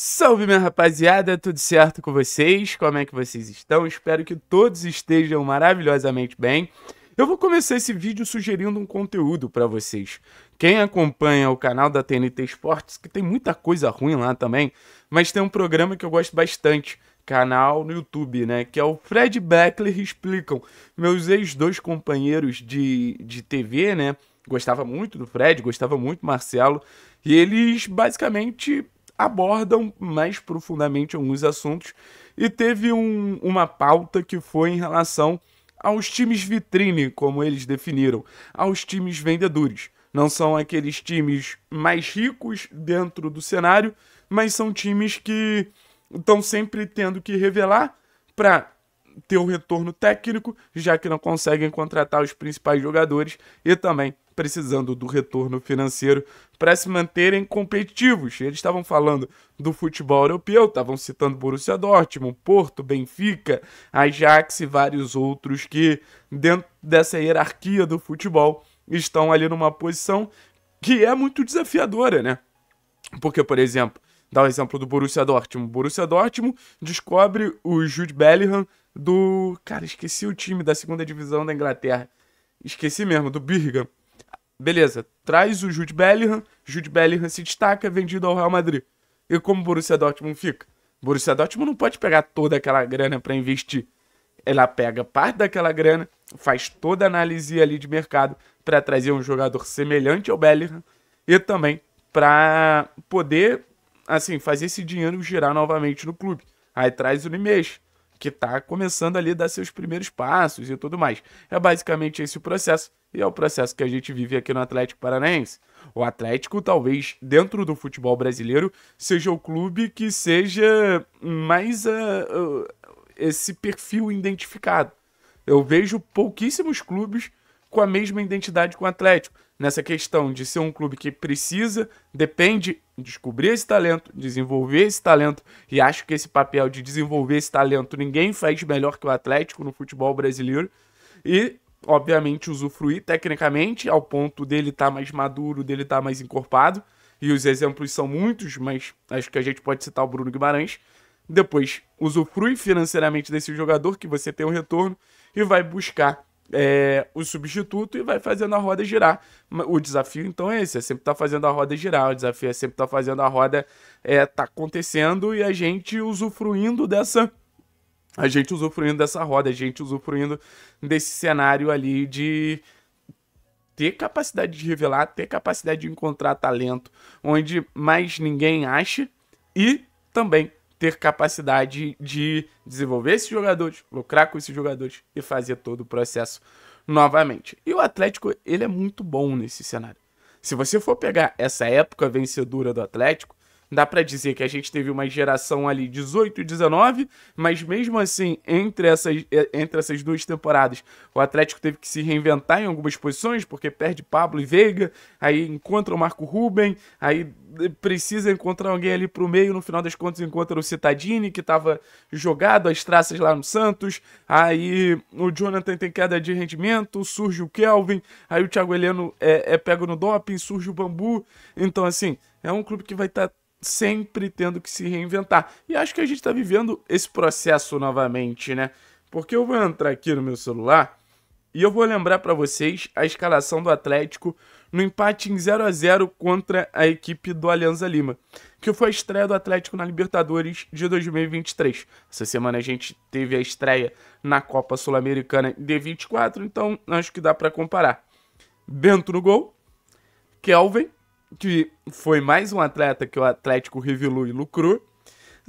Salve, minha rapaziada, tudo certo com vocês? Como é que vocês estão? Espero que todos estejam maravilhosamente bem. Eu vou começar esse vídeo sugerindo um conteúdo para vocês. Quem acompanha o canal da TNT Esportes, que tem muita coisa ruim lá também, mas tem um programa que eu gosto bastante, canal no YouTube, né? Que é o Fred Beckler Explicam. Meus ex-dois companheiros de, de TV, né? Gostava muito do Fred, gostava muito do Marcelo. E eles basicamente abordam mais profundamente alguns assuntos e teve um, uma pauta que foi em relação aos times vitrine, como eles definiram, aos times vendedores. Não são aqueles times mais ricos dentro do cenário, mas são times que estão sempre tendo que revelar para ter o retorno técnico, já que não conseguem contratar os principais jogadores e também precisando do retorno financeiro para se manterem competitivos. Eles estavam falando do futebol europeu, estavam citando Borussia Dortmund, Porto, Benfica, Ajax e vários outros que, dentro dessa hierarquia do futebol, estão ali numa posição que é muito desafiadora, né? Porque, por exemplo, dá o um exemplo do Borussia Dortmund. Borussia Dortmund descobre o Jude Bellingham do. Cara, esqueci o time da segunda divisão da Inglaterra. Esqueci mesmo, do Birgham. Beleza, traz o Jude Bellingham, Jude Bellingham se destaca, vendido ao Real Madrid. E como o Borussia Dortmund fica? Borussia Dortmund não pode pegar toda aquela grana para investir. Ela pega parte daquela grana, faz toda a análise ali de mercado para trazer um jogador semelhante ao Bellingham e também para poder assim fazer esse dinheiro girar novamente no clube. Aí traz o Limex, que está começando ali a dar seus primeiros passos e tudo mais. É basicamente esse o processo. E é o processo que a gente vive aqui no Atlético Paranaense. O Atlético, talvez, dentro do futebol brasileiro, seja o clube que seja mais uh, uh, esse perfil identificado. Eu vejo pouquíssimos clubes com a mesma identidade com o Atlético. Nessa questão de ser um clube que precisa, depende descobrir esse talento, desenvolver esse talento, e acho que esse papel de desenvolver esse talento ninguém faz melhor que o Atlético no futebol brasileiro. E obviamente, usufruir tecnicamente, ao ponto dele estar tá mais maduro, dele estar tá mais encorpado. E os exemplos são muitos, mas acho que a gente pode citar o Bruno Guimarães. Depois, usufrui financeiramente desse jogador, que você tem um retorno, e vai buscar é, o substituto e vai fazendo a roda girar. O desafio, então, é esse: é sempre estar tá fazendo a roda girar. O desafio é sempre estar tá fazendo a roda é, tá acontecendo e a gente usufruindo dessa a gente usufruindo dessa roda, a gente usufruindo desse cenário ali de ter capacidade de revelar, ter capacidade de encontrar talento onde mais ninguém acha e também ter capacidade de desenvolver esses jogadores, lucrar com esses jogadores e fazer todo o processo novamente. E o Atlético, ele é muito bom nesse cenário. Se você for pegar essa época vencedora do Atlético, dá para dizer que a gente teve uma geração ali 18 e 19, mas mesmo assim, entre essas, eh, entre essas duas temporadas, o Atlético teve que se reinventar em algumas posições, porque perde Pablo e Veiga, aí encontra o Marco Ruben, aí precisa encontrar alguém ali pro meio, no final das contas encontra o Citadini, que tava jogado as traças lá no Santos, aí o Jonathan tem queda de rendimento, surge o Kelvin, aí o Thiago Heleno é, é pego no doping, surge o Bambu, então assim, é um clube que vai estar tá sempre tendo que se reinventar. E acho que a gente está vivendo esse processo novamente, né? Porque eu vou entrar aqui no meu celular e eu vou lembrar para vocês a escalação do Atlético no empate em 0 a 0 contra a equipe do Alianza Lima, que foi a estreia do Atlético na Libertadores de 2023. Essa semana a gente teve a estreia na Copa Sul-Americana de 24, então acho que dá para comparar. Bento no gol, Kelvin, que foi mais um atleta que o Atlético revelou e lucrou.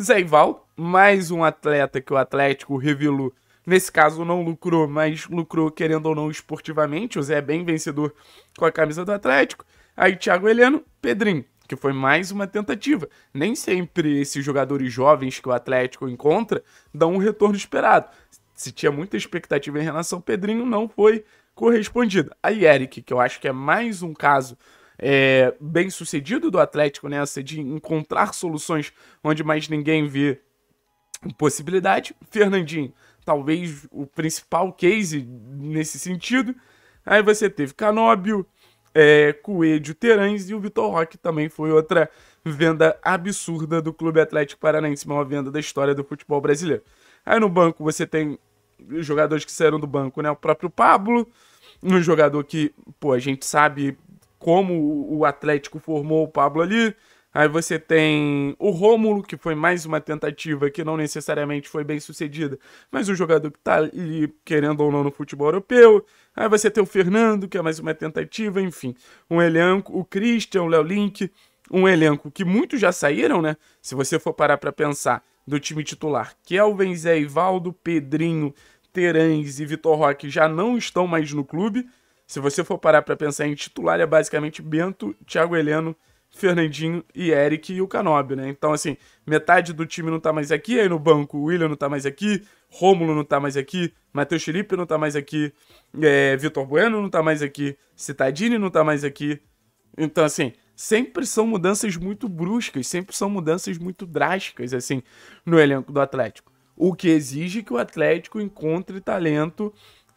Zé Ivaldo, mais um atleta que o Atlético revelou, nesse caso não lucrou, mas lucrou querendo ou não esportivamente. O Zé é bem vencedor com a camisa do Atlético. Aí Thiago Heleno, Pedrinho, que foi mais uma tentativa. Nem sempre esses jogadores jovens que o Atlético encontra dão um retorno esperado. Se tinha muita expectativa em relação ao Pedrinho, não foi correspondida. Aí Eric, que eu acho que é mais um caso é, bem sucedido do Atlético nessa né? de encontrar soluções onde mais ninguém vê possibilidade. Fernandinho, talvez o principal case nesse sentido. Aí você teve Canóbio, é, Coelho, Terães e o Vitor Roque também foi outra venda absurda do Clube Atlético Paranaense, uma venda da história do futebol brasileiro. Aí no banco você tem jogadores que saíram do banco, né? O próprio Pablo, um jogador que, pô, a gente sabe como o Atlético formou o Pablo ali. Aí você tem o Rômulo, que foi mais uma tentativa que não necessariamente foi bem sucedida, mas um jogador que tá ali, querendo ou não, no futebol europeu. Aí você tem o Fernando, que é mais uma tentativa, enfim. Um elenco, o Christian, o Léo Link, um elenco que muitos já saíram, né? Se você for parar para pensar do time titular, Kelvin, Zé Ivaldo, Pedrinho, Terães e Vitor Roque já não estão mais no clube. Se você for parar para pensar em titular, é basicamente Bento, Thiago Heleno, Fernandinho e Eric e o Canobi, né? Então, assim, metade do time não tá mais aqui, aí no banco o William não tá mais aqui, Rômulo não tá mais aqui, Matheus Felipe não tá mais aqui, é, Vitor Bueno não tá mais aqui, Citadini não tá mais aqui. Então, assim, sempre são mudanças muito bruscas, sempre são mudanças muito drásticas, assim, no elenco do Atlético. O que exige que o Atlético encontre talento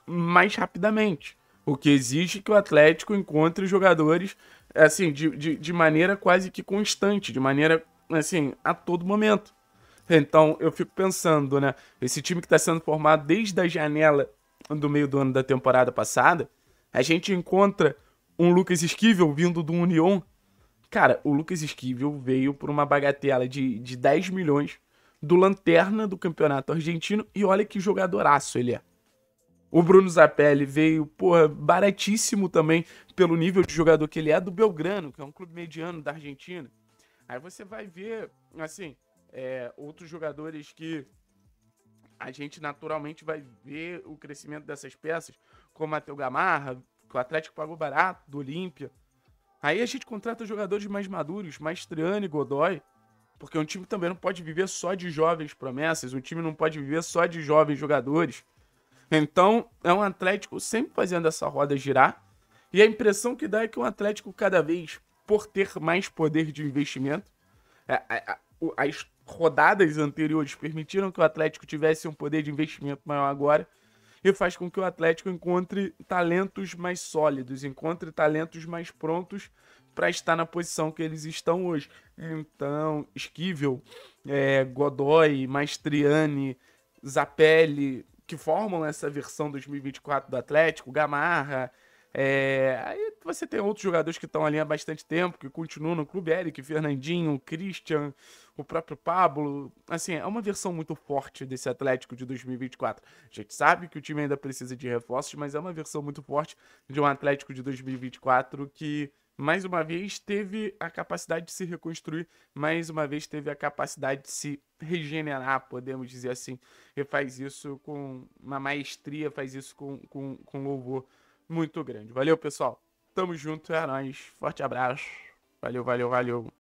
mais rapidamente. O que exige que o Atlético encontre jogadores assim, de, de, de maneira quase que constante, de maneira assim, a todo momento. Então, eu fico pensando, né? Esse time que está sendo formado desde a janela do meio do ano da temporada passada, a gente encontra um Lucas Esquivel vindo do Union. Cara, o Lucas Esquivel veio por uma bagatela de, de 10 milhões do Lanterna do Campeonato Argentino e olha que jogadoraço ele é. O Bruno Zapelli veio, porra, baratíssimo também pelo nível de jogador que ele é do Belgrano, que é um clube mediano da Argentina. Aí você vai ver, assim, é, outros jogadores que a gente naturalmente vai ver o crescimento dessas peças, como Matheus Gamarra, que o Atlético pagou barato, do Olímpia. Aí a gente contrata jogadores mais maduros, mais e Godoy, porque um time também não pode viver só de jovens promessas, um time não pode viver só de jovens jogadores. Então, é um Atlético sempre fazendo essa roda girar. E a impressão que dá é que o Atlético, cada vez por ter mais poder de investimento, é, é, é, as rodadas anteriores permitiram que o Atlético tivesse um poder de investimento maior agora e faz com que o Atlético encontre talentos mais sólidos, encontre talentos mais prontos para estar na posição que eles estão hoje. Então, Esquivel, é, Godoy, Maestriani, Zapelli, que formam essa versão 2024 do Atlético, Gamarra. É... Aí você tem outros jogadores que estão ali há bastante tempo, que continuam no clube, Eric, Fernandinho, Christian, o próprio Pablo. Assim, é uma versão muito forte desse Atlético de 2024. A gente sabe que o time ainda precisa de reforços, mas é uma versão muito forte de um Atlético de 2024 que mais uma vez teve a capacidade de se reconstruir, mais uma vez teve a capacidade de se regenerar, podemos dizer assim. E faz isso com uma maestria, faz isso com, com, com louvor muito grande. Valeu, pessoal. Tamo junto, é nóis. Forte abraço. Valeu, valeu, valeu.